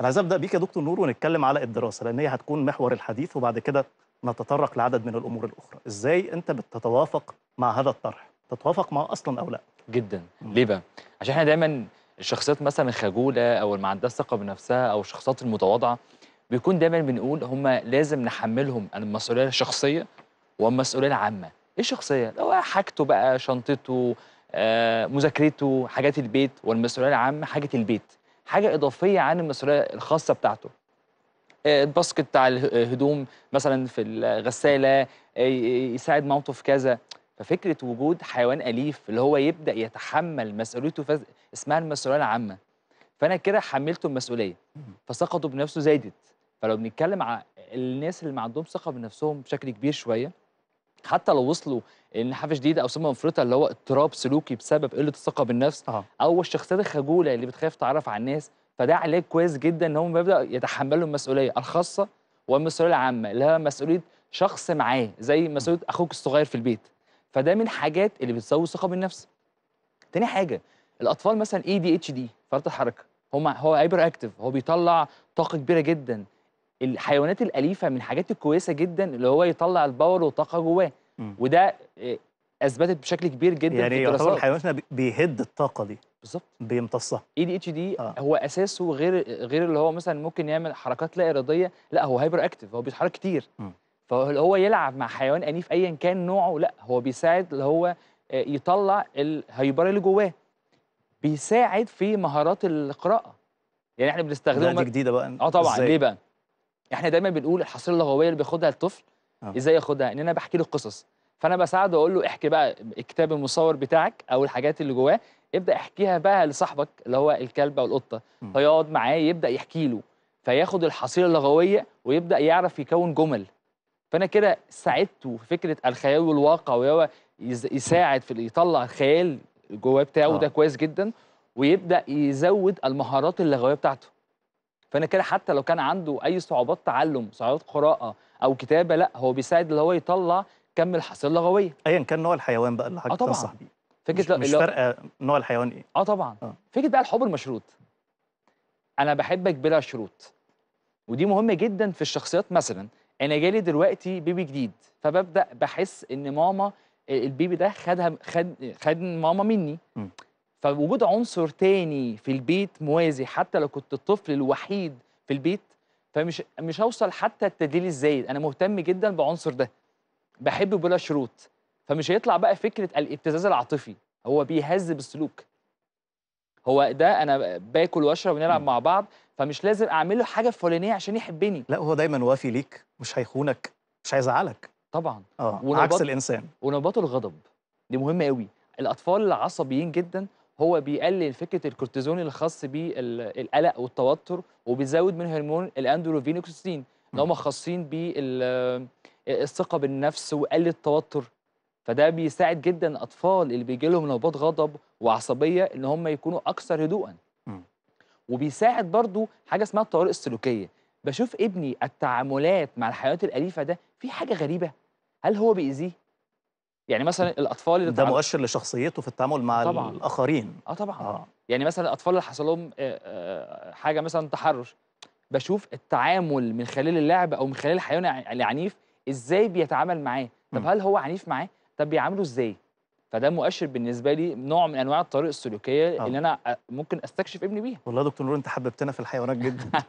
انا عايز ابدا بيك يا دكتور نور ونتكلم على الدراسه لان هي هتكون محور الحديث وبعد كده نتطرق لعدد من الامور الاخرى ازاي انت بتتوافق مع هذا الطرح تتوافق معه اصلا او لا جدا ليه بقى عشان احنا دايما الشخصيات مثلا الخجوله او اللي ما عندهاش ثقه بنفسها او الشخصيات المتواضعه بيكون دايما بنقول هم لازم نحملهم المسؤوليه الشخصيه والمسؤوليه العامه ايه الشخصيه لو حاجته بقى شنطته آه مذاكرته حاجات البيت والمسؤوليه العامه حاجه البيت حاجه اضافيه عن المسؤوليه الخاصه بتاعته آه، الباسكت بتاع الهدوم مثلا في الغساله آه، يساعد مامته في كذا ففكره وجود حيوان اليف اللي هو يبدا يتحمل مسؤوليته فز... اسمها المسؤوليه العامه فانا كده حملته المسؤوليه فثقته بنفسه زادت فلو بنتكلم على الناس اللي ما عندهم ثقه بنفسهم بشكل كبير شويه حتى لو وصلوا ان حافه شديده او سمه مفرطه اللي هو اضطراب سلوكي بسبب قله الثقه بالنفس أه. او الشخصيات الخجوله اللي بتخاف تعرف على الناس فده علاج كويس جدا ان هم بيبدا يتحملوا المسؤوليه الخاصه والمسؤوليه العامه اللي هي مسؤوليه شخص معاه زي مسؤوليه اخوك الصغير في البيت فده من الحاجات اللي بتزود ثقه بالنفس تاني حاجه الاطفال مثلا اي دي اتش دي فرط الحركه هم هو هايبر اكتف هو بيطلع طاقه كبيره جدا الحيوانات الاليفه من الحاجات الكويسه جدا اللي هو يطلع الباور والطاقه جواه وده آه، اثبتت بشكل كبير جدا يعني في الدراسات يعني حيواناتنا بيهد الطاقه دي بالظبط بيمتصها اي دي اتش دي هو اساسه غير غير اللي هو مثلا ممكن يعمل حركات لا اراديه لا هو هايبر اكتف هو بيتحرك كتير فهو يلعب مع حيوان انيف ايا كان نوعه لا هو بيساعد اللي هو آه، يطلع الهايبر اللي جواه بيساعد في مهارات القراءه يعني احنا بنستخدمه دي جديده بقى اه طبعا ليه بقى احنا دايما بنقول الحصيله اللغويه اللي بياخدها الطفل أوه. ازاي ياخدها ان انا بحكي له قصص فانا بساعده اقول له احكي بقى الكتاب المصور بتاعك او الحاجات اللي جواه ابدا احكيها بقى لصاحبك اللي هو الكلب او القطه فيقعد معاه يبدا يحكي له فياخد الحصيله اللغويه ويبدا يعرف يكون جمل فانا كده ساعدته في فكره الخيال والواقع وهو يساعد في يطلع الخيال جواه بتاعه ده آه. كويس جدا ويبدا يزود المهارات اللغويه بتاعته فانا كده حتى لو كان عنده اي صعوبات تعلم صعوبات قراءه او كتابه لا هو بيساعد اللي هو يطلع كم الحصيله اللغويه ايا كان نوع الحيوان بقى اللي حضرتك آه تنصح بيه فكره مش, مش فارقه نوع الحيوان ايه اه طبعا آه. فكره بقى الحب المشروط انا بحبك بلا شروط ودي مهمه جدا في الشخصيات مثلا انا جالي دلوقتي بيبي جديد فببدا بحس ان ماما آه، البيبي ده خدها خد خد ماما مني م. فوجود عنصر تاني في البيت موازي حتى لو كنت الطفل الوحيد في البيت فمش مش هوصل حتى التدليل الزايد انا مهتم جدا بعنصر ده بحب بلا شروط فمش هيطلع بقى فكره الابتزاز العاطفي هو بيهذب السلوك هو ده انا باكل واشرب ونلعب مع بعض فمش لازم اعمل له حاجه فلانيه عشان يحبني لا هو دايما وافي ليك مش هيخونك مش هيزعلك طبعا اه عكس الانسان ونبات الغضب دي مهمه قوي الاطفال العصبيين جدا هو بيقلل فكره الكورتيزون الخاص بالقلق والتوتر وبيزود من هرمون الاندروفينوكسين اللي هم خاصين بالثقه بالنفس وقل التوتر فده بيساعد جدا الاطفال اللي بيجي لهم نوبات غضب وعصبيه ان هم يكونوا اكثر هدوءا وبيساعد برضو حاجه اسمها الطوارئ السلوكيه بشوف ابني التعاملات مع الحيوانات الاليفه ده في حاجه غريبه هل هو بيأذيه يعني مثلا الاطفال اللي ده مؤشر لشخصيته في التعامل مع طبعًا. الاخرين اه طبعا آه. يعني مثلا الاطفال اللي حصل لهم آه، آه، حاجه مثلا تحرش بشوف التعامل من خلال اللعب او من خلال الحيوان العنيف ازاي بيتعامل معاه طب هل هو عنيف معاه طب بيعامله ازاي فده مؤشر بالنسبه لي نوع من انواع الطريقه السلوكيه آه. اللي انا آه، ممكن استكشف ابني بيها والله يا دكتور نور انت حببتنا في الحيوانات جدا